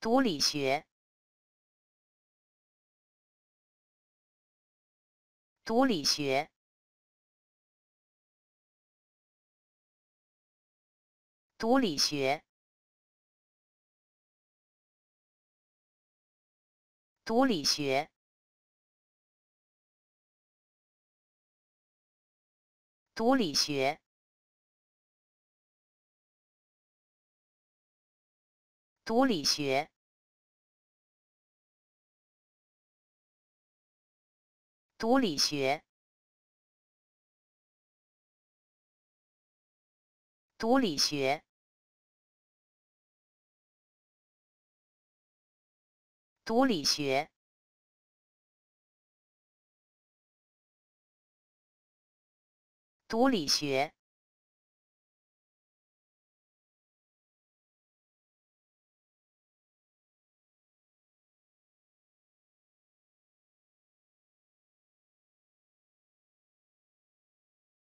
读理学，读理学，读理学，读理学，读理学。读理学，读理学，读理学，读理学，读理学。